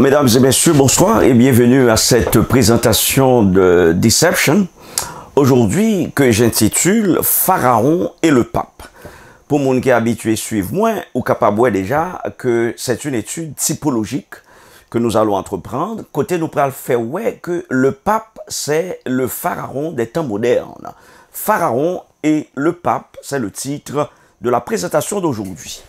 Mesdames et messieurs, bonsoir et bienvenue à cette présentation de Deception. Aujourd'hui, que j'intitule Pharaon et le pape. Pour mon qui est habitué suivre moi, ou capable déjà que c'est une étude typologique que nous allons entreprendre. Côté nous pral faire ouais que le pape c'est le pharaon des temps modernes. Pharaon et le pape, c'est le titre de la présentation d'aujourd'hui.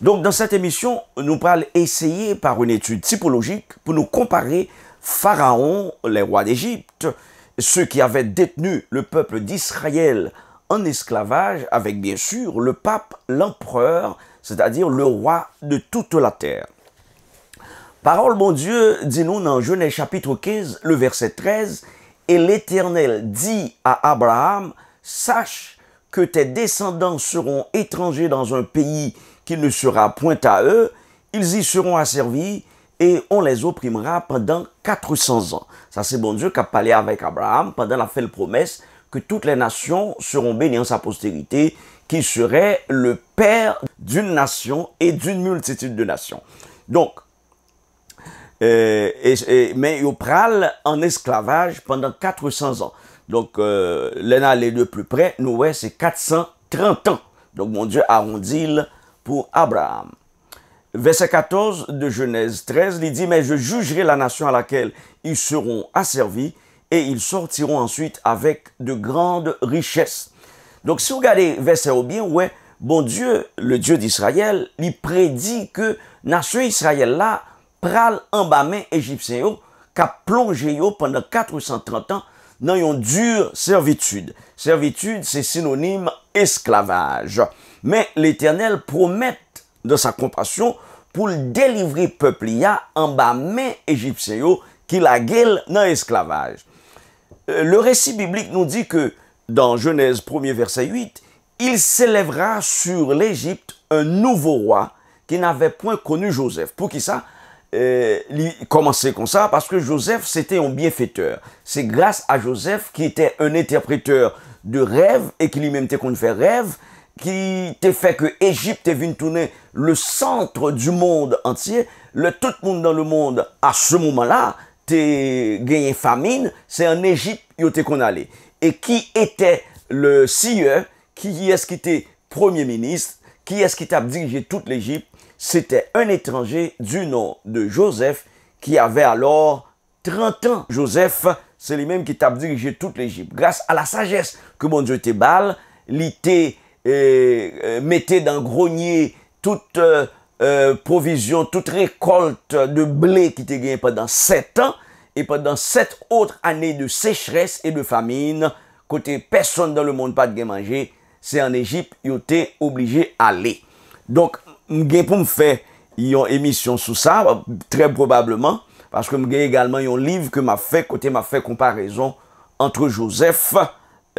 Donc, dans cette émission, nous parlons essayer par une étude typologique pour nous comparer Pharaon, les rois d'Égypte, ceux qui avaient détenu le peuple d'Israël en esclavage, avec bien sûr le pape, l'empereur, c'est-à-dire le roi de toute la terre. Parole, mon Dieu, dis nous dans Genèse chapitre 15, le verset 13, Et l'Éternel dit à Abraham, Sache que tes descendants seront étrangers dans un pays qu'il ne sera point à eux, ils y seront asservis et on les opprimera pendant 400 ans. Ça, c'est bon Dieu qui a parlé avec Abraham pendant la fête promesse que toutes les nations seront bénies en sa postérité, qui serait le père d'une nation et d'une multitude de nations. Donc, euh, mais il prale en esclavage pendant 400 ans. Donc, euh, l'un à de plus près, Noé, c'est 430 ans. Donc, mon Dieu, arrondit pour Abraham. Verset 14 de Genèse 13, il dit, mais je jugerai la nation à laquelle ils seront asservis et ils sortiront ensuite avec de grandes richesses. Donc si vous regardez verset au bien, ouais, bon Dieu, le Dieu d'Israël, il prédit que nation Israël là prale en bas main égyptien qu'a plongé pendant 430 ans dans une dure servitude. Servitude, c'est synonyme esclavage. Mais l'Éternel promet de sa compassion pour délivrer peuple ya en bas main égyptien qui la gueule dans l'esclavage. Euh, le récit biblique nous dit que dans Genèse 1er verset 8, il s'élèvera sur l'Égypte un nouveau roi qui n'avait point connu Joseph. Pour qui ça euh, commençait comme ça parce que Joseph c'était un bienfaiteur. C'est grâce à Joseph qui était un interpréteur de rêve et qui lui-même était qu'on fait rêve qui t'a fait que l'Égypte est venue tourner le centre du monde entier, le tout le monde dans le monde à ce moment-là, t'es gagné famine, c'est en Égypte où t'es qu'on allait. Et qui était le sieur, qui est-ce qui était premier ministre, qui est-ce qui t'a dirigé toute l'Égypte, c'était un étranger du nom de Joseph qui avait alors 30 ans. Joseph, c'est lui-même qui t'a dirigé toute l'Égypte. Grâce à la sagesse que mon Dieu te balle, l'ité E, e, mette dan grognye tout euh, euh, provizyon, tout rekolt de ble ki te gen yon pendant 7 an e pendant 7 otre ane de sechres e de famine kote person nan le moun pat gen manje se an Ejip yon te oblige ale. Donk m gen pou m fe yon emisyon sou sa, tre probableman paske m gen yon liv ke m a fe kote m a fe komparazon entre Josef e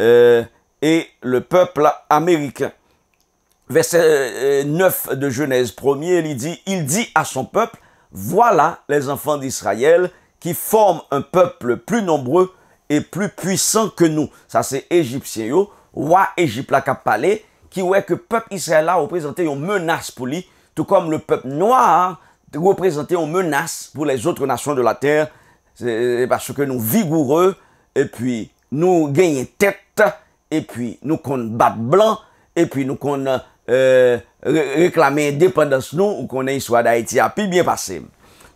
euh, et le peuple américain. Verset 9 euh, de Genèse 1er, il dit, il dit à son peuple, voilà les enfants d'Israël qui forment un peuple plus nombreux et plus puissant que nous. Ça c'est Égyptien, roi Égypte a parlé, qui voit que peuple Israël a représenté une menace pour lui, tout comme le peuple noir représenté une menace pour les autres nations de la terre, parce que nous vigoureux et puis nous gagnons tête et puis nous qu'on bat blanc, et puis nous qu'on euh, réclamer indépendance nous, ou qu'on ait histoire d'Haïti a bien passé.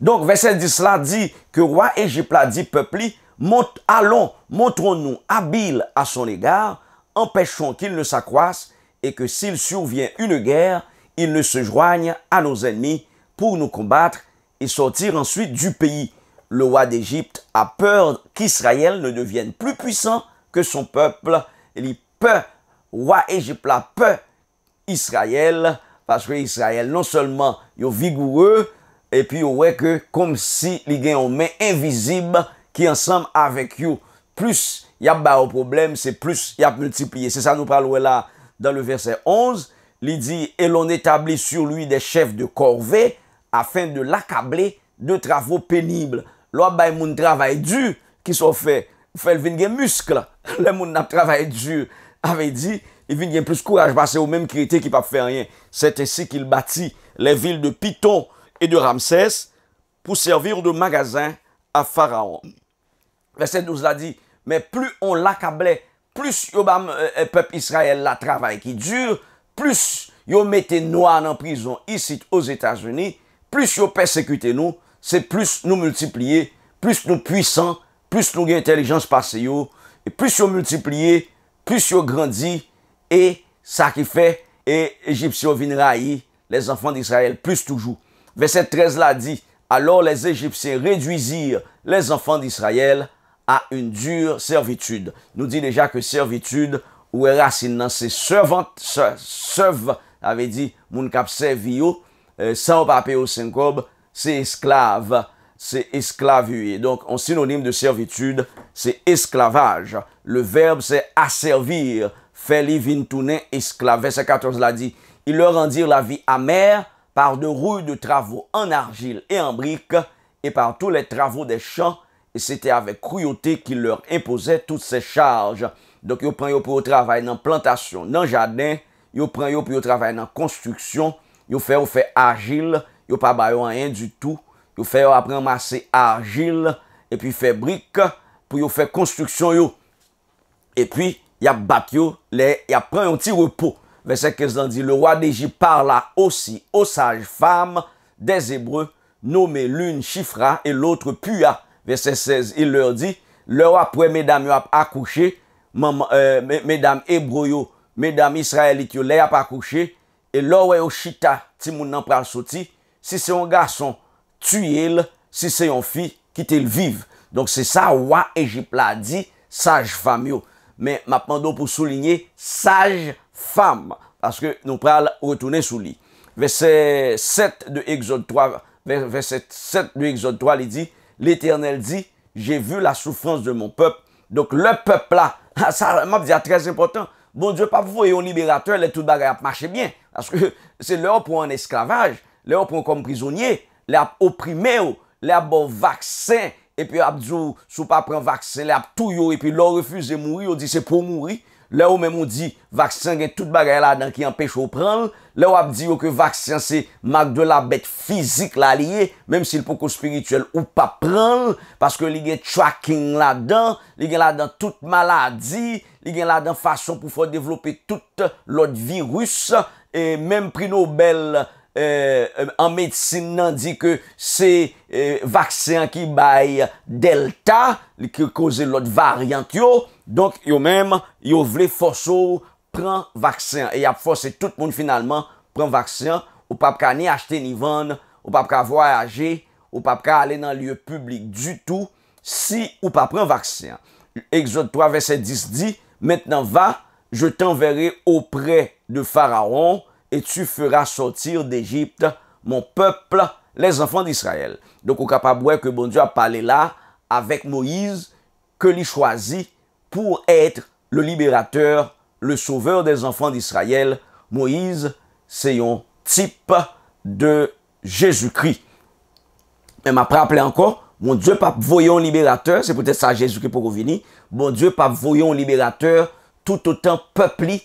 Donc, verset 10 là dit que roi Égypte a dit, peuple, monte, allons, montrons-nous habiles à son égard, empêchons qu'il ne s'accroisse, et que s'il survient une guerre, il ne se joigne à nos ennemis pour nous combattre et sortir ensuite du pays. Le roi d'Égypte a peur qu'Israël ne devienne plus puissant que son peuple li pe wwa Egypt la pe Israel, paske Israel non seulement yo vigoure, epi yo weke kom si li gen yon men invizib, ki ansam avek yo plus yap ba yo problem, se plus yap multipliye. Se sa nou pral wè la dan le verse 11, li di, e lon etabli sur lwi de chef de korve, afin de lakable de travou penible. Lwa bay moun travay du ki so fey, fèl venir gen muscle le monde travaillent dur. » dur, dit, Il il vient plus courage. passer même même qui qui pas faire rien. C'est ainsi qu'il bâtit les villes de Python et de Ramsès pour servir de magasin à Pharaon. Verset 12 l'a dit, mais plus on l'accablait, plus le euh, euh, peuple Israël la travail qui dure, plus yo mettez noir en prison ici aux États-Unis, plus yo persécutez nous, c'est plus nous multiplier, plus nous puissants Pus nou gen entelijans pase yo. Pus yo multipliye. Pus yo grandi. E sakife. E egipsyo vin rayi. Les enfans di Israel pus toujou. Vese 13 la di. Alors les egipsyens réduisir les enfans di Israel a une dure servitude. Nou di deja ke servitude ou erasin nan se sev avè di moun kapsev yo. Euh, Sa ou pape ou senkob se esklav avè. Se esklavye, donk an synonim de servitude, se esklavage. Le verb se aservir, fe li vintounen esklavye. Vese 14 la di, il leur an dir la vi amer par de rouy de travou an argil e an brik, e par tou le travou de chan, e sete ave kruyote ki lor impose tout se charj. Donk yo pran yo pou yo travay nan plantasyon nan jaden, yo pran yo pou yo travay nan konstruksyon, yo fe ou fe argil, yo pa bayou an yen du tou, yo fè yo ap remase argil, epi fè brik, pou yo fè konstruksyon yo, epi, yap bak yo, le, yap pren yon ti repo, vese ke zan di, le roi deji parla osi, osaj fam, de zebre, nome loun chifra, e lotre puya, vese 16, il lor di, le roi pre medam yo ap akouche, euh, medam ebro yo, medam israelik yo, le ap akouche, e lo we yo chita, ti moun nan pral soti, si se yon gason, Tuez-le, si c'est un fille, quittez-le vive. Donc, c'est ça roi Egypt la sage sage Mais yo. pour souligner « sage souligner, sage femme, parce que nous pral retourner sous Verset 7 de Exode 3, verset 7 de Exode 3 Il dit l'Éternel dit j'ai vu la souffrance de mon peuple. Donc le peuple là, ça m'a dit ah, très important. Bon Dieu, pas vous et un libérateur, les tout bagarre marcher bien. Parce que c'est l'heure pour un esclavage, l'heure pour comme prisonnier. Le ap opprime ou, le ap bo vaksen, epi ap djou sou pa pren vaksen, le ap tou yo, epi lò refuse mouri, ou di se pou mouri. Le ou mem ou di, vaksen gen tout bagay la dan ki empèche ou pren, le ou ap di yo ke vaksen se mak de la bet fizik la liye, mem si l'poko spirituel ou pa pren, paske li gen tracking la dan, li gen la dan tout maladi, li gen la dan fason pou fò devlopè tout lòt virus, e mem pri Nobel vaksen, an euh, medisin nan di ke se euh, vaksin ki bay delta li ki yo koze lot variant yo donk yo menm yo vle foso pran vaksin e ya fose tout moun finalman pran vaksin ou pa pka ni achete ni vande ou pa pka vwa age ou pa pka ale nan liye publik du tou si ou pa pran vaksin Exod 3 verset 10 di Mètnen va, je t'enveri opre de fararon et tu feras sortir d'Égypte mon peuple, les enfants d'Israël. Donc, au capable que bon Dieu a parlé là avec Moïse, que lui choisit pour être le libérateur, le sauveur des enfants d'Israël. Moïse, c'est un type de Jésus-Christ. Mais m'a appelé encore, mon Dieu pas voyons libérateur, c'est peut-être ça Jésus-Christ pour revenir. Mon Dieu pas voyons libérateur, tout autant peuplé,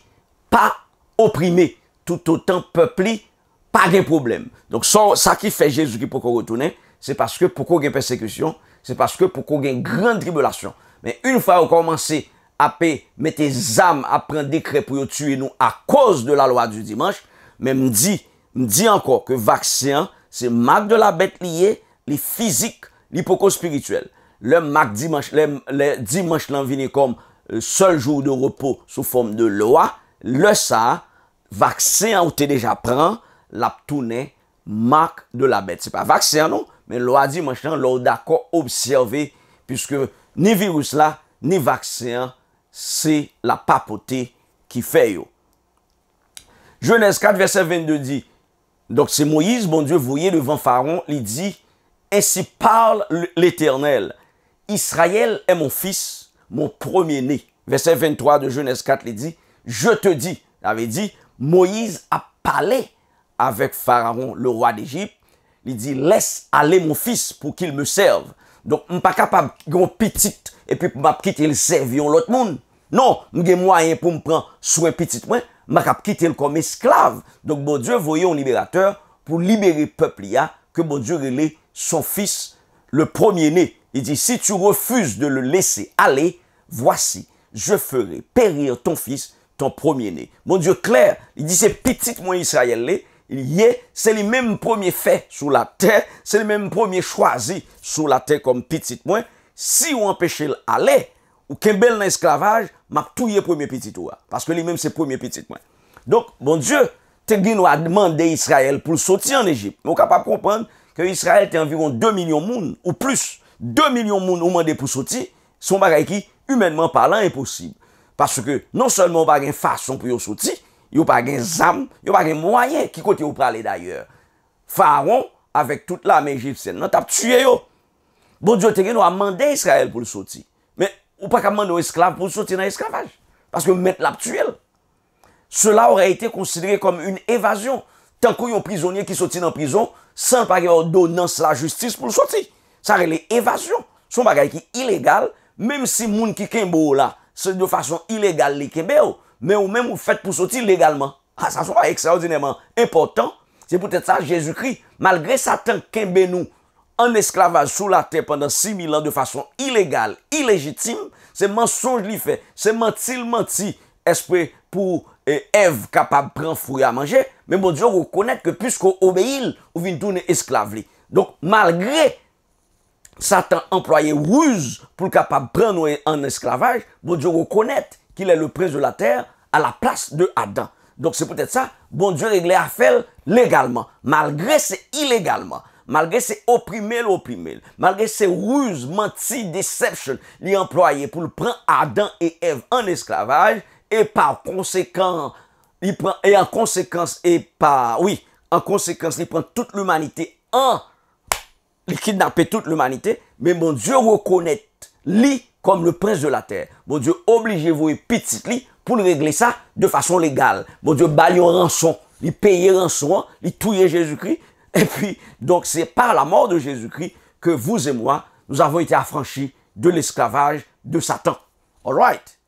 pas opprimé. toutotan peupli, pa gen problem. Donk sa ki fe Jezou ki poko rotounen, se paske poko gen persekwisyon, se paske poko gen gran tribolasyon. Men yon fwa yo komanse apè, mette zame apren dekre pou yo tue nou a koz de la loa di dimanche, men mdi, mdi anko ke vaksyen, se mak de la bet liye, li fizik, li poko spirituel. Le mak dimanche, le dimanche lan vini kom, euh, sol joun de ropo sou fom de loa, le sa, « Vaccin ou t'es déjà prend, la toune marque de la bête. » C'est pas vaccin non, mais Mais a dit, machin, l'on d'accord ni virus là, ni vaccin, c'est la papauté qui yo. Genèse 4, verset 22 dit, donc c'est Moïse, bon Dieu, voyez devant Pharaon, il dit, ainsi parle l'Éternel, Israël est mon fils, mon premier-né. Verset 23 de Genèse 4, il dit, je te dis, avait dit, Moïse a parlé avec Pharaon, le roi d'Égypte. Il dit, laisse aller mon fils pour qu'il me serve. Donc, je ne suis pas capable de petit et puis pour quitter le servir l'autre monde. Non, je moyen pour me prendre soin petit moi, je suis quitter comme esclave. Donc, mon Dieu, voyait un libérateur pour libérer le peuple, que mon Dieu est son fils, le premier-né. Il dit, si tu refuses de le laisser aller, voici, je ferai périr ton fils ton premier ne. Mon dieu, kler, il disi, petit mwen Israel le, il ye, se li men premier fe sou la te, se li men premier choisi, sou la te kom petit mwen, si ou empeshe alè, ou kebel nan esklavaj, mak tou ye premier petit ouwa. Paske li men se premier petit mwen. Donk, mon dieu, te gri nou a mande Israel pou l'soti an Egypt. Mwen kapap kompande, ke Israel te environ 2 milyon moun, ou plus, 2 milyon moun ou mande pou l'soti, son bagay ki, humanement parlant, an impossible. Paske non selle moun bagen fason pou yo soti, yo bagen zam, yo bagen mwayen, ki kote yo prale d'ayor. Faron, avek tout la menjivsen, nan tap tue yo. Bon diotere nou a mande Yisrael pou l'soti. Men, ou pak a mande yo esklav pou l'soti nan esklavaj. Paske men l'aptuel. Sola oray te konsidere kom un evasyon. Tankou yon prizonye ki soti nan prizon, san pari ordonans la justis pou l'soti. Sa re le evasyon. Son bagay ki ilegal, menm si moun ki kenbo la, se de fason ilegal li kebe ou, men ou men mou fèt pou soti legalman. Ha, sa sou pa ekstraordinèman. E portan, se pou tèt sa, Jezoukri, malgre satan kebe nou, an esklavaj sou la tè pandan 6.000 an de fason ilegal, ilegitim, se mensonj li fè, se mentil menti, espè pou ev kapab pran fwou ya manje, men bon diyo, ou konèt ke pysko obeil, ou vin toune esklav li. Donk, malgre, Satan employé ruse pour capable prendre en esclavage, bon Dieu reconnaît qu'il est le prince de la terre à la place de Adam. Donc c'est peut-être ça, bon Dieu réglé à légalement, malgré c'est illégalement, malgré c'est opprimé l'opprimé, malgré c'est ruse, menti, deception, li employé pour le prendre Adam et Ève en esclavage et par conséquent, il prend et en conséquence et par oui, en conséquence, il prend toute l'humanité en il kidnappait toute l'humanité, mais mon Dieu reconnaît lui comme le prince de la terre. Mon Dieu obligez vous et petit lit pour régler ça de façon légale. Mon Dieu un rançon, il payait rançon, il touillait Jésus-Christ. Et puis, donc c'est par la mort de Jésus-Christ que vous et moi, nous avons été affranchis de l'esclavage de Satan. All right.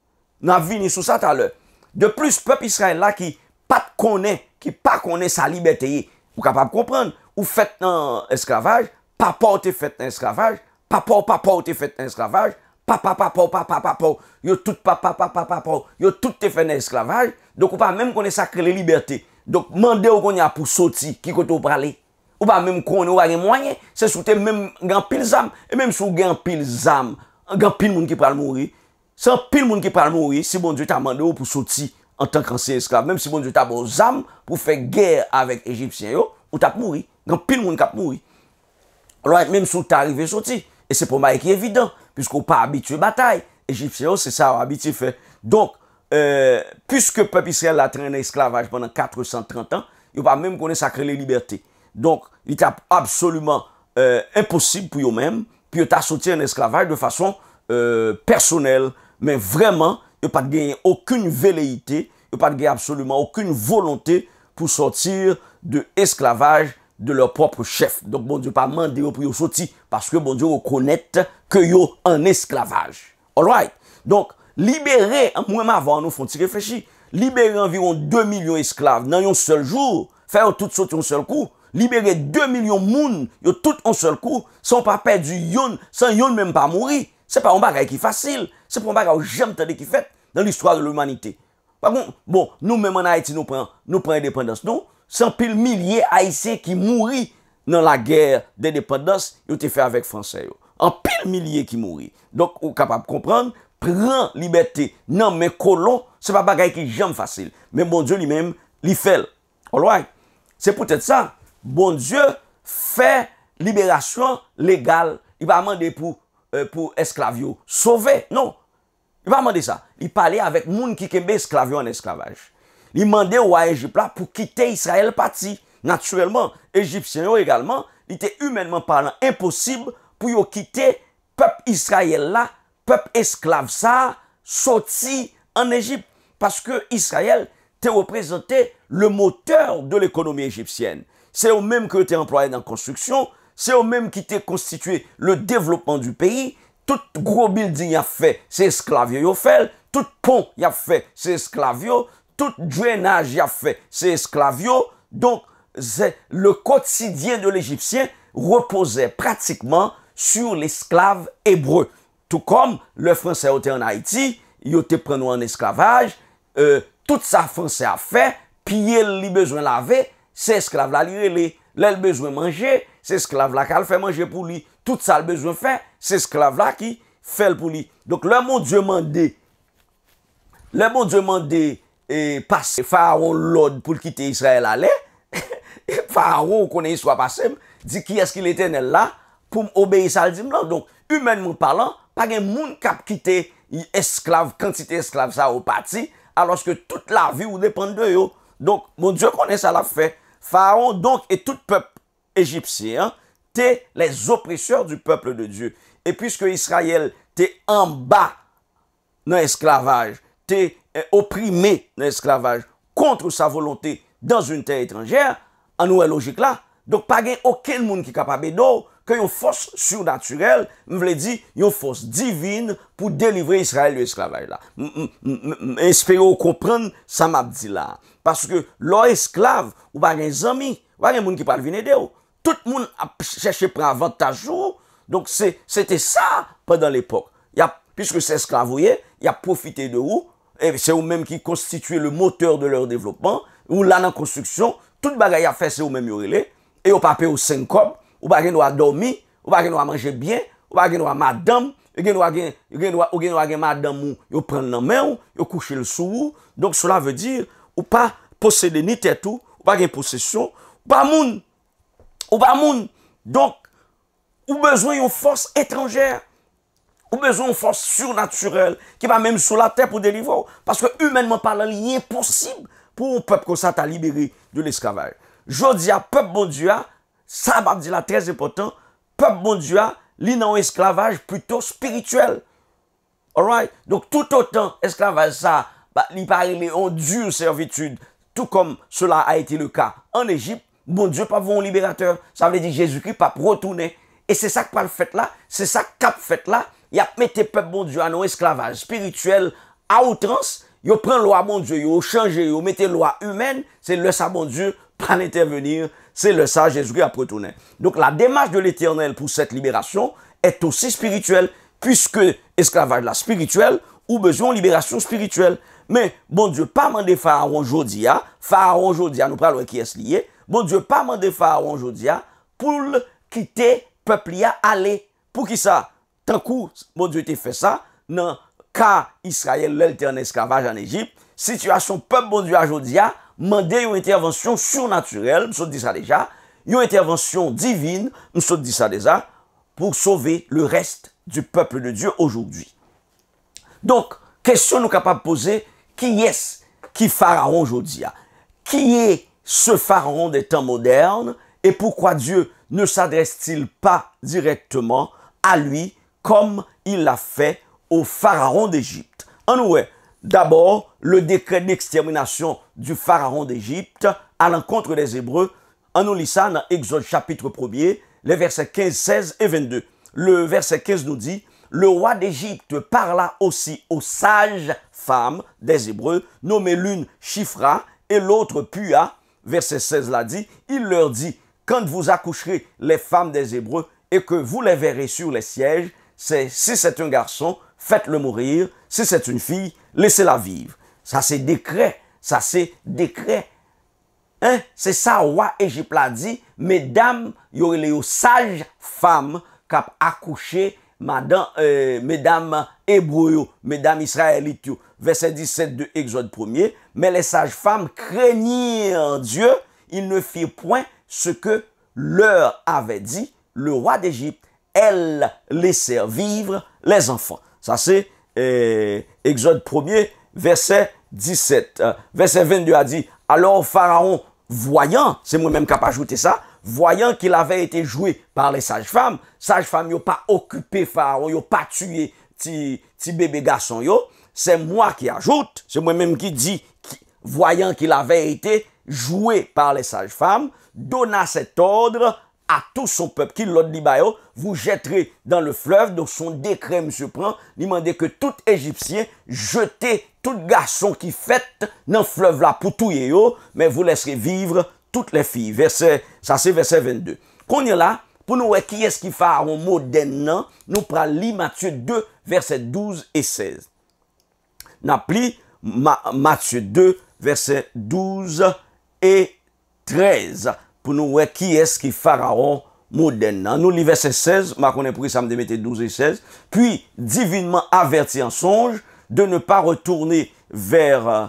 Nous avons vu ça tout à l'heure. De plus, peuple Israël là qui pas connaît, qui pas sa liberté, vous capable de comprendre, vous faites un esclavage, pa pou ou te fet nan esklavaj, pa pou ou pa pou ou te fet nan esklavaj, pa pa pa pou ou pa pa pa pou ou, yo tout pa pa pa pa pa pou ou, yo tout te fet nan esklavaj, donk ou pa mèm konè sakre le libertè, donk mandè ou konè pou soti ki kote ou pralè, ou pa mèm konè ou a gen mwenye, se sou te mèm gen pil zam, e mèm sou gen pil zam, gen pil moun ki pral mouri, se an pil moun ki pral mouri, si bon diw ta mandè ou pou soti, an tankran se esklav, mèm si bon diw ta bo zam, pou fè gèr avèk egipsyen yo, ou tap m Mèm sou ta arrivé soti. E se pou ma ekye evidant. Piskou pa abitye batay. Egipte yo se sa ou abitye fe. Donk, piskou pep Israel la trene esklavaj pandan 430 an, yo pa mèm konen sakre le liberté. Donk, li ta absolument euh, imposib pou yo mèm. Pi yo ta soti en esklavaj de fason euh, personel. Men vreman, yo pa te genye akoun veleite. Yo pa te genye absolument akoun volonté pou soti de esklavaj de lor propre chef. Donk bon diyo pa mande yo pou yo soti, paske bon diyo yo konet ke yo an esklavaj. Alright? Donk, libere, mwen ma van nou fonti reflechi, libere anviron 2 milyon esklav nan yon sol jour, fè yo tout soti yon sol kou, libere 2 milyon moun, yo tout yon sol kou, san pa perdi yon, san yon menm pa mouri. Se pa yon bagay ki fasil, se pa yon bagay ou jem tade ki fet, nan l'histoire de l'umanite. Par kon, bon, nou menm an Haiti nou pren, nou pren independence nou, San pil milye Aïsè ki mouri nan la gère de l'indépendance, yo te fè avèk fransè yo. An pil milye ki mouri. Donk, ou kapap kompran, pran libertè. Nan, men kolon, se pa bagay ki jèm fasil. Men Bon Dieu li mèm li fèl. Olwè, se pou tèt sa. Bon Dieu fè liberasyon lègal. Y pa amande pou euh, esklavyo sove. Non, y pa amande sa. Y pa ale avèk moun ki kembe esklavyo an esklavaj. Il au à Égypte là pour quitter Israël parti. Naturellement, Égyptiens également, il était humainement parlant impossible pour quitter peuple Israël là, peuple esclave ça, sorti en Égypte. Parce que Israël te représenté le moteur de l'économie égyptienne. C'est au même qui étaient employé dans la construction, c'est au même qui t'es constitué le développement du pays. Tout gros building a fait, c'est esclavio Tout pont y a fait, c'est esclavio tout drainage a fait, c'est esclavio. Donc, le quotidien de l'Égyptien reposait pratiquement sur l'esclave hébreu. Tout comme le Français était en Haïti, il était pris en esclavage, euh, tout ça Français a fait, puis il a besoin laver, c'est esclave là, il a besoin manger, c'est esclave là a fait manger pour lui. Tout ça le besoin faire, c'est esclave là qui fait pour lui. Donc, le mon Dieu le monde Dieu e pase Farouk Lod pou kite Yisrael ale, e Farouk konen yiswa pasem, di ki esk il eten el la, pou m obeye saldim la, donk, umen moun palan, page moun kap kite, y esklav, kantite esklav sa ou pati, aloske tout la vi ou depande yo, donk, moun Diyo konen sa la fe, Farouk donk, et tout pep, Ejipsi, te les oprisyeur du pep de Diyo, e pwiske Yisrael, te amba, nan esklavaj, te, e opprimé nan esklavaj kontre sa volonté dans une terre étrangère anouè logik la donk pagè okèl moun ki kapabè do kè yon fòs surnaturel m vle di yon fòs divin pou délivre Yisrael yon esklavaj la m espéré ou koupren sa m ap di la paske lò esklav ou bagè zami bagè moun ki padvinè de ou tout moun ap chèche prè avantajou donk c'était sa pendant l'époque puisque s'esklavoyè y ap profité de ou e se ou menm ki konstituye le moteur de lor devlopman, ou lanan konstruksyon, tout bagay a fese ou menm yorele, e ou pape ou senkob, ou bagay nou a domi, ou bagay nou a manje byen, ou bagay nou a madam, ou bagay nou a gen madam ou yo pren nan men ou, yo kouche le sou ou, donk sou la ve dir, ou pa posede ni tetou, ou bagay posesyon, ou pa moun, ou pa moun, donk, ou bezwen yon fos etranjèr, Ou besoin de force surnaturelle qui va même sur la terre pour délivrer. Parce que humainement parlant, il est impossible pour un peuple comme ça t'a libéré de l'esclavage. Je à peuple bon Dieu, ça va dire là très important, peuple bon Dieu, il un esclavage plutôt spirituel. Alright? Donc tout autant, esclavage ça, bah, il paraît en dure servitude, tout comme cela a été le cas en Égypte. Bon Dieu, pas un libérateur. Ça veut dire Jésus-Christ, pas retourner. Et c'est ça que pas le fait là, c'est ça cap fait là y a mette peuple bon Dieu à nos esclavage spirituel à outrance, yo prend loi mon Dieu, yo changer, yo mettez loi humaine, c'est le ça bon Dieu pas l'intervenir. c'est le ça Jésus-Christ a retourné. Donc la démarche de l'Éternel pour cette libération est aussi spirituelle puisque esclavage la spirituel ou besoin de libération spirituelle. Mais bon Dieu pas mandé Pharaon Jodia, Pharaon Jodia nous parlons qui est lié. Bon Dieu pas mandé Pharaon Jodia pour quitter peuple a aller pour qui ça coup, mon Dieu te fait ça, dans cas Israël l'a en esclavage en Égypte, situation peuple bon Dieu aujourd'hui a mandé une intervention surnaturelle, nous dit ça déjà, une intervention divine, nous dit ça déjà, pour sauver le reste du peuple de Dieu aujourd'hui. Donc, question nous capable de poser, qui est ce qui Pharaon aujourd'hui Qui est ce Pharaon des temps modernes et pourquoi Dieu ne s'adresse-t-il pas directement à lui comme il l'a fait au pharaon d'Égypte. En ouais, d'abord le décret d'extermination du pharaon d'Égypte à l'encontre des Hébreux. En nous lisant dans Exode chapitre 1er, les versets 15, 16 et 22. Le verset 15 nous dit, le roi d'Égypte parla aussi aux sages femmes des Hébreux, nommées l'une Chifra et l'autre Pua. Verset 16 l'a dit, il leur dit, quand vous accoucherez les femmes des Hébreux et que vous les verrez sur les sièges, c'est si c'est un garçon, faites-le mourir. Si c'est une fille, laissez-la vivre. Ça, c'est décret. Ça, c'est décret. Hein? C'est ça, roi Égypte l'a dit. Mesdames, y aurait les sages femmes qui ont accouché, madame, euh, mesdames hébreu, mesdames israélites. Verset 17 de Exode 1er. Mais les sages femmes craignirent Dieu. Ils ne firent point ce que leur avait dit le roi d'Égypte elle laissait vivre les enfants. Ça c'est euh, Exode 1 verset 17. Euh, verset 22 a dit, alors Pharaon, voyant, c'est moi-même qui a pas ajouté ça, voyant qu'il avait été joué par les sages-femmes, sages-femmes n'ont pas occupé Pharaon, n'ont pas tué petit bébé garçon, c'est moi qui ajoute, c'est moi-même qui dit, voyant qu'il avait été joué par les sages-femmes, donna cet ordre à tout son peuple qui l'autre dit bah, vous jetterez dans le fleuve donc son décret monsieur prend demandait que tout égyptien jetez tout garçon qui fait dans le fleuve là pour tout yo mais vous laisserez vivre toutes les filles verset ça c'est verset 22 qu'on est là pour nous qui est-ce qui fait un moderne nous prenons Matthieu 2 verset 12 et 16 n'a Matthieu 2 verset 12 et 13 pour nous qui est-ce qui Pharaon moderne. Nous, le verset 16, ma connaissance, pour ça me 12 et 16, puis divinement averti en songe de ne pas retourner vers euh,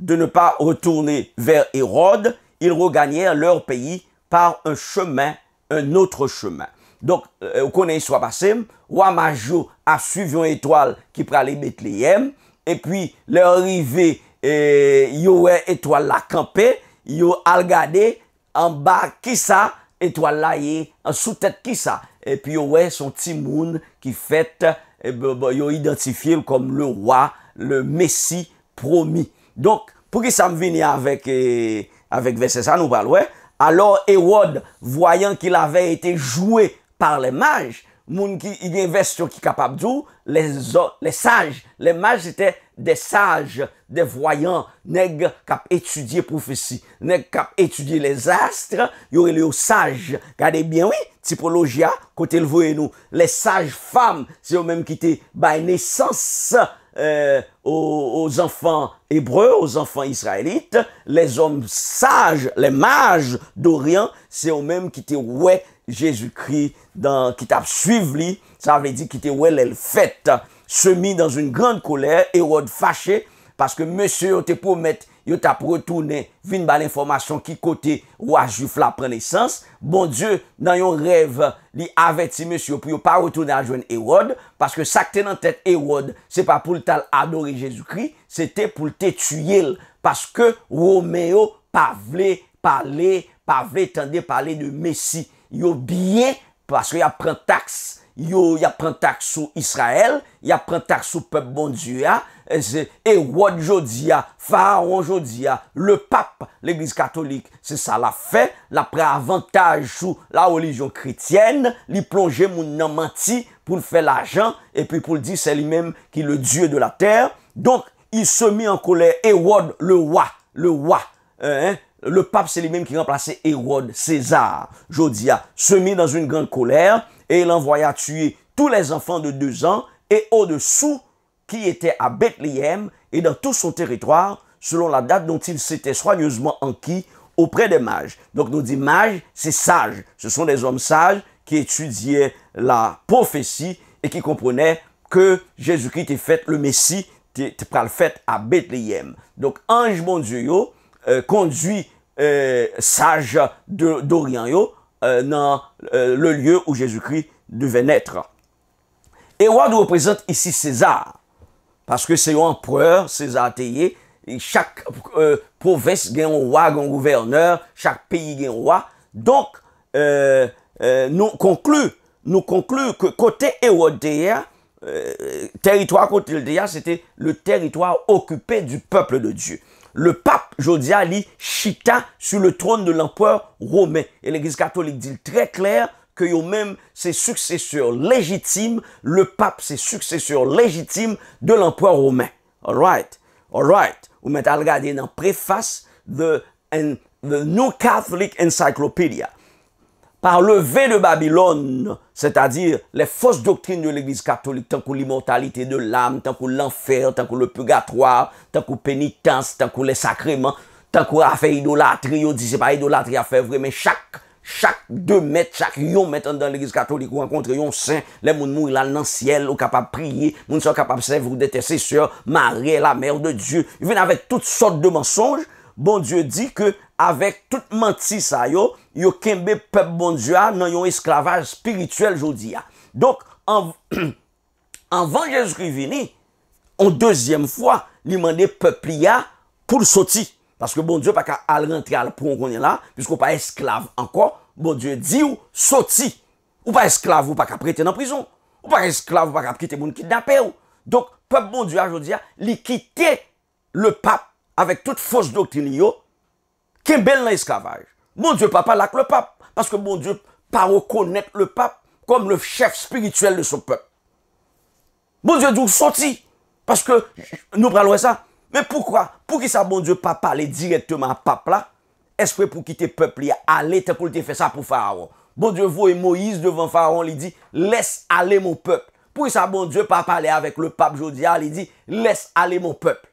de ne pas retourner vers Hérode, ils regagnèrent leur pays par un chemin, un autre chemin. Donc, euh, on connaît soit passé roi Majo a suivi une étoile qui pralait Bethléem, et puis leur arrivée, et, euh, yo étoile la campé, yo al gade, an ba ki sa, etwa la ye, an sou tet ki sa, epi yo we son ti moun ki fet, yo identifiye kom le wwa, le messi promi. Donk, pou ki sa m vini avèk eh, ve se sa nou palwe, alò Erod, voyan ki l avè ete jwè par le maj, Moun ki yon vest yon ki kapap djou, les saj, les maj ite des saj, des voyan, neg kap etudye profesi, neg kap etudye les astre, yon yon saj, gade bien wè, tipologia, kote lwè nou, les saj fam, se yon mèm ki te bay nesans, os euh, enfan hebreu, os enfan israelit, les om saj, les maj doryan, se yon mèm ki te wè saj. Jezou kri dan ki tap suiv li, sa vè di ki te wè lè l fèt, se mi dans un grand kolè, Erod fachè, paske mè sè yo te pou mèt, yo tap retournè, vin ban l'informasyon ki kote, wajou fè la prene sens, bon djè nan yon rêv, li avè ti mè sè yo, pou yo pa retournè a jwen Erod, paske sa kte nan tèt Erod, se pa pou l'tal adori Jezou kri, se te pou l'te tüyè l, paske Romeo pa vlè, pa vlè, Pavle tende pale de Messi. Yo bie, paske ya prentaks, yo ya prentaks sou Israel, ya prentaks sou pep bondu ya, e zi, Ewa Jodia, Faharon Jodia, le pap, l'Eglise Katolik, se sa la fe, la pre avantaj sou la olijon krityen, li plonge moun namanti, pou l'fe la jan, e pi pou l'di, se li menm ki le dieu de la ter, donk, i se mi an kolè, Ewa, le wwa, le wwa, he he, le pape, c'est lui-même qui remplaçait Hérode César, Jodia, se mit dans une grande colère, et il envoya tuer tous les enfants de deux ans et au-dessous qui étaient à Bethléem et dans tout son territoire, selon la date dont il s'était soigneusement enquis auprès des mages. Donc nous dit mages, c'est sages. Ce sont des hommes sages qui étudiaient la prophétie et qui comprenaient que Jésus-Christ est fait le Messie, est fait à Bethléem. Donc ange bon Dieu, euh, conduit euh, sage d'Orient euh, dans euh, le lieu où Jésus-Christ devait naître. Hérode représente ici César, parce que c'est un empereur, César Théier, et chaque province a un roi, un gouverneur, chaque pays a un roi. Donc, nous conclut, nous que côté Hérode territoire côté c'était le territoire occupé du peuple de Dieu le pape, Jodia, chita sur le trône de l'empereur romain. Et l'église catholique dit très clair que yo même ses successeurs légitimes, le pape ses successeurs légitimes de l'empereur romain. Alright, right. Vous mettez à regarder dans préface de the New Catholic Encyclopedia. Par levé de Babylone, c'est-à-dire les fausses doctrines de l'Église katholique, tant qu'au l'immortalité de l'âme, tant qu'au l'enfer, tant qu'au le purgatoire, tant qu'au pénitence, tant qu'au les sacrements, tant qu'au affaire idolatrie, yo disé pas idolatrie affaire vraie, mais chak, chak deux mètes, chak yon mèten dans l'Église katholique ou rencontré yon saint, lè moun moun il a l'anciel, ou kapab priye, moun son kapab saint, voun detessez sèur, marie la mère de Dieu, yon vène avè tout sort de mensonges, Bon Diyo di ke avek tout manti sa yo, yo kembe pep bon Diyo nan yon esklavaj spirituel jodi ya. Donk, anvan Jezuri vini, an dezyem fwa, li mande pep bon bon bon li ya pou l'soti. Paske bon Diyo pa ka al rentre al prongonye la, piskou pa esklav anko, bon Diyo di ou soti. Ou pa esklav ou pa ka prete nan prizon. Ou pa esklav ou pa ka prete moun kidnapè ou. Donk, pep bon Diyo a jodi ya li kite le pap. avec toute fausse doctrine, qui est dans l'esclavage. Mon Dieu, papa, là, le pape. Parce que mon Dieu, pas reconnaître le pape comme le chef spirituel de son peuple. Mon Dieu, nous sorti. Parce que nous parlons ça. Mais pourquoi Pour qui ça, mon Dieu, pas parler directement à pape là Est-ce que pour quitter le peuple, il aller, t'as pour fait ça pour Pharaon Bon Dieu, et Moïse devant Pharaon, il dit Laisse aller mon peuple. Pour ça, mon Dieu, pas parler avec le pape Jodia, ah, il dit Laisse aller mon peuple.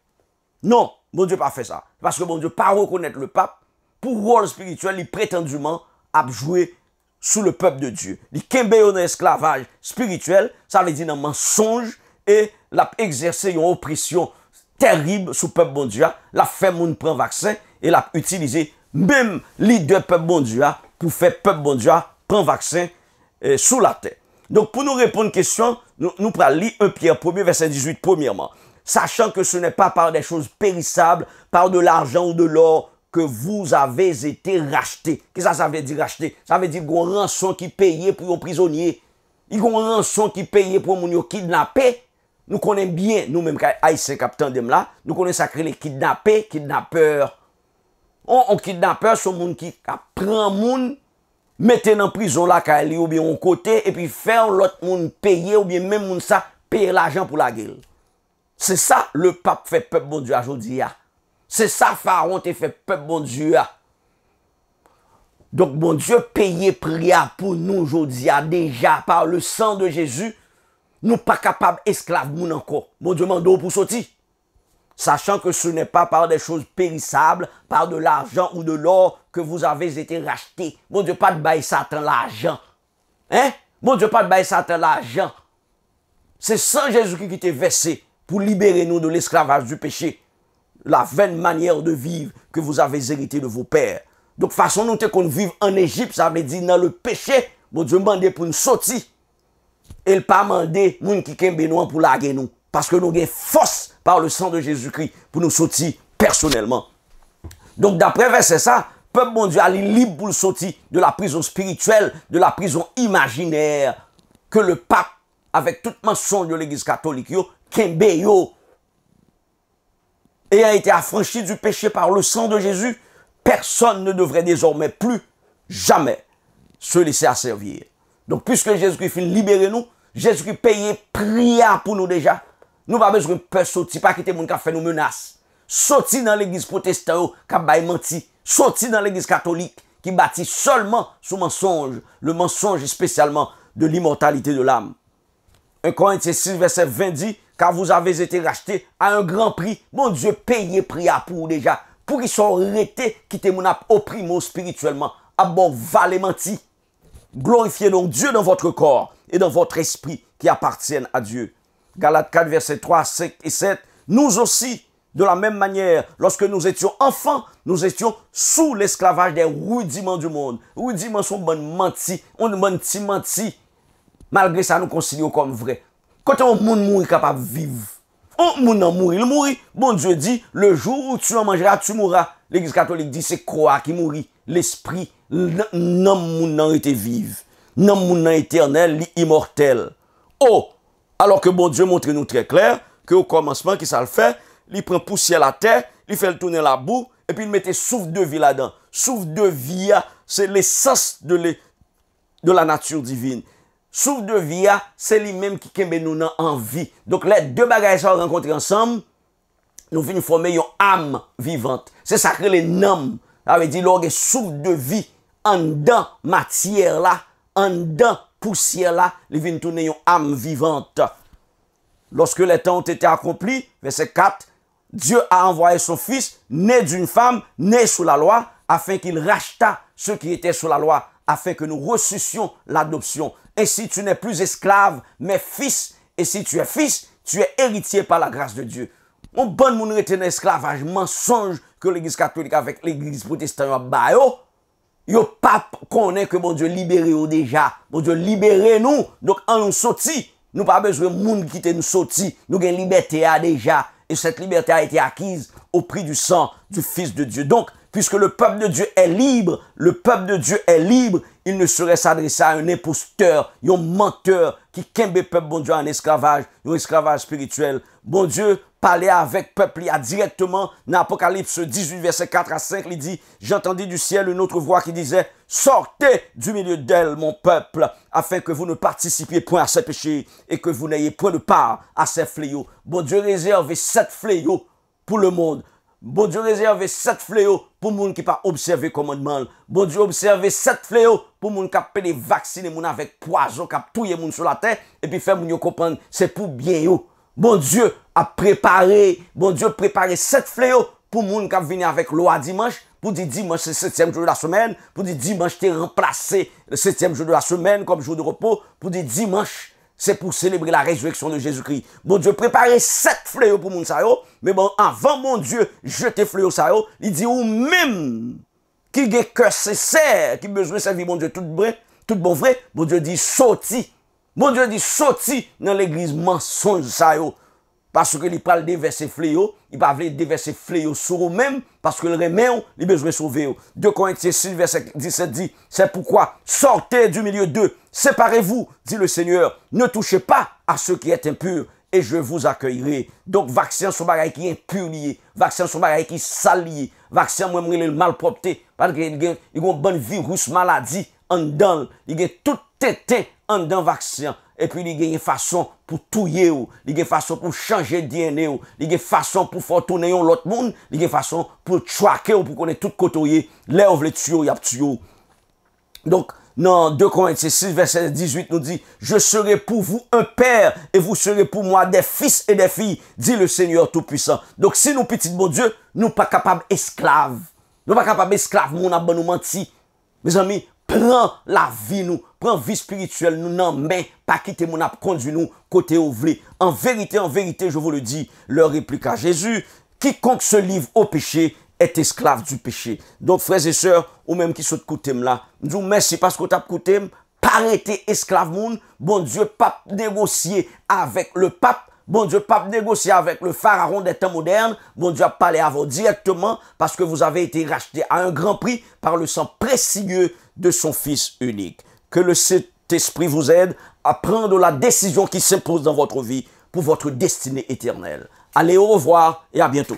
Non, Bon Dieu pas fait ça. Parce que mon Dieu pas reconnaître le pape pour rôle spirituel, il prétendument a joué sous le peuple de Dieu. Il kembe en esclavage spirituel, ça veut dire un mensonge et l'a exercé une oppression terrible sous le peuple bon Dieu. La fait moun prend vaccin et l'a utilisé même leader peuple bon Dieu pour faire peuple bon Dieu prendre vaccin eh, sous la terre. Donc pour nous répondre à la question, nous, nous prenons 1 Pierre 1 verset 18 premièrement. Sachan ke se ne pa par de chouse perisable, par de l'arjan ou de l'or ke vous avez ete rachete. Kesa sa ve di rachete? Sa ve di goun ranson ki peye pou yon prizonye. Yon ranson ki peye pou moun yon kidnapè. Nou konen bien nou menm ka aise kapitan dem la. Nou konen sakre li kidnapè, kidnapèr. O kidnapèr sou moun ki apren moun mette nan prizon la ka li ou bi yon kote e pi fer lot moun peye ou bi menm moun sa peye l'arjan pou la gil. C'est ça le pape fait peuple bon Dieu aujourd'hui. C'est ça Pharaon te fait peuple bon Dieu. Donc mon Dieu payé prière pour nous aujourd'hui déjà par le sang de Jésus. Nous pas capables esclaves nous encore. Mon Dieu pour sortir. Sachant que ce n'est pas par des choses périssables, par de l'argent ou de l'or que vous avez été rachetés. Mon Dieu, pas de bail Satan l'argent. Hein? Bon Dieu, pas de bail Satan l'argent. C'est sans Jésus qui t'est versé pour libérer nous de l'esclavage du péché, la vaine manière de vivre que vous avez hérité de vos pères. Donc, façon nous qu'on vive en Égypte, ça veut dire dans le péché, Mon Dieu demandé pour nous sortir. Et pas demander moun qui nous pour laguer nous. Parce que nous avons force par le sang de Jésus-Christ pour nous sortir personnellement. Donc, d'après verset ça, peuple bon Dieu a libre pour sortir de la prison spirituelle, de la prison imaginaire que le pape, avec toute mention de l'église catholique, Kembe et ayant été affranchi du péché par le sang de Jésus, personne ne devrait désormais plus, jamais, se laisser asservir. Donc, puisque Jésus-Christ libérer nous, Jésus-Christ payé prière pour nous déjà, nous pas besoin de sortir, pas quitter mon qui fait nous menaces. Sortir dans l'église protestante qui a menti. Sortir dans l'église catholique qui bâtit seulement sous mensonge, le mensonge spécialement de l'immortalité de l'âme. 1 Corinthiens 6, verset 20 dit, car vous avez été racheté à un grand prix. Mon Dieu, payez prix à pour déjà. Pour qu'ils soient arrêtés, témoignent mon opprimé spirituellement. À ah bon valet menti. Glorifiez donc Dieu dans votre corps et dans votre esprit qui appartiennent à Dieu. Galates 4, verset 3, 5 et 7. Nous aussi, de la même manière, lorsque nous étions enfants, nous étions sous l'esclavage des rudiments du monde. Rudiments sont bonnes menti. on menti, menti. Malgré ça, nous considérons comme vrai. Quand on mourit, mouri capable vivre. On mourit, il mourit, il bon Dieu dit, le jour où tu en mangeras, tu mourras. L'Église catholique dit, c'est quoi qui mourit. L'esprit, Non, monde était été vivre. Non, monde éternel, il immortel. Oh, alors que bon Dieu montre nous très clair, que au commencement, qui ça le fait, il prend poussière la terre, il fait le tourner la boue, et puis il mettait souffle de vie là-dedans. Souffle de vie, c'est l'essence de, de la nature divine. Souf de vi a, se li menm ki kemen nou nan anvi. Donk le, de bagay sa renkontri ansam, nou vin fome yon am vivant. Se sakre le nam, ave di lor e souf de vi, an dan matyer la, an dan pousyer la, li vin tounen yon am vivant. Lorske le tan ou tete akompli, verse 4, Diyo a anvoye son fis, ne d'un fam, ne sou la loa, afen ki il rachta sou ki ete sou la loa. afin que nous reçussions l'adoption. Ainsi, tu n'es plus esclave, mais fils. Et si tu es fils, tu es héritier par la grâce de Dieu. Mon bon monde était esclavage, mensonge que l'église catholique avec l'église protestante Your yo. Yo pape connaît que mon Dieu libéré Au déjà. Mon Dieu libéré nous. Donc en nous sorti, nous pas besoin monde qui nous sorti. Nous liberté déjà et cette liberté a été acquise au prix du sang du fils de Dieu. Donc puisque le peuple de Dieu est libre, le peuple de Dieu est libre, il ne saurait s'adresser à un imposteur, un menteur qui kembe peuple bon Dieu en esclavage, un esclavage spirituel. Bon Dieu parler avec peuple, il a directement dans Apocalypse 18 verset 4 à 5, il dit "J'entendis du ciel une autre voix qui disait Sortez du milieu d'elle, mon peuple, afin que vous ne participiez point à ses péchés et que vous n'ayez point de part à ses fléaux." Bon Dieu réservez sept fléaux pour le monde. Bon Diyo rezerve set fleyo pou moun ki pa observe komodman. Bon Diyo observe set fleyo pou moun ka pe de vaksine moun avèk poazon ka pouye moun sou la ten e pi fe moun yo kompande se pou bien yo. Bon Diyo a prepare, bon Diyo prepare set fleyo pou moun ka vini avèk lo a Dimanche pou di Dimanche se setyem jò de la semen, pou di Dimanche te remplase le setyem jò de la semen kom jò de ropo pou di Dimanche. c'est pour célébrer la résurrection de Jésus-Christ. Mon Dieu, préparez sept fléaux pour mon mais bon, avant mon Dieu, jeter fléau ça il dit ou même qui a cœur sincère, qui besoin servir mon Dieu tout vrai, tout bon vrai, mon Dieu dit sorti. Mon Dieu dit sorti dans l'église mensonge ça parce que il parle versets fléaux, il pas veut déverser fléau sur eux-mêmes parce que le ils il besoin sauver. 2 Corinthiens 6 verset 17 dit c'est pourquoi sortez du milieu d'eux, séparez-vous, dit le Seigneur, ne touchez pas à ceux qui est impur et je vous accueillerai. Donc vaccin son bagage qui est impur lié, vaccin son bagage qui sont vaccin moi le malpropreté parce qu'il y a un bon virus maladie en dedans, il y tout été en dedans vaccin. Epi li genye fason pou touye ou Li genye fason pou chanje DNA ou Li genye fason pou fotone yon lot moun Li genye fason pou tshwake ou Pou konen tout kotoye Le on vle tsyo yap tsyo Donk nan 2 Korinti 6 verset 18 nou di Je sere pou vous un père Et vous sere pou moi des fils et des filles Di le Seigneur Tout-Puissant Donk si nou petit bon Dieu Nou pa kapab esklav Nou pa kapab esklav moun abon nou manti Mez ami Prends la vie nous, prends vie spirituelle, nous. non mais pas quitter mon ap conduit nous côté au En vérité, en vérité, je vous le dis, leur à Jésus, quiconque se livre au péché est esclave du péché. Donc frères et sœurs, ou même qui sont de là, nous merci parce que t'as coûté, pas arrêter esclave moun, bon Dieu, pape négocier avec le pape, Bon Dieu, pas négocier avec le pharaon des temps modernes. Bon Dieu a parlé à vous directement parce que vous avez été racheté à un grand prix par le sang précieux de son Fils unique. Que le Saint-Esprit vous aide à prendre la décision qui s'impose dans votre vie pour votre destinée éternelle. Allez, au revoir et à bientôt.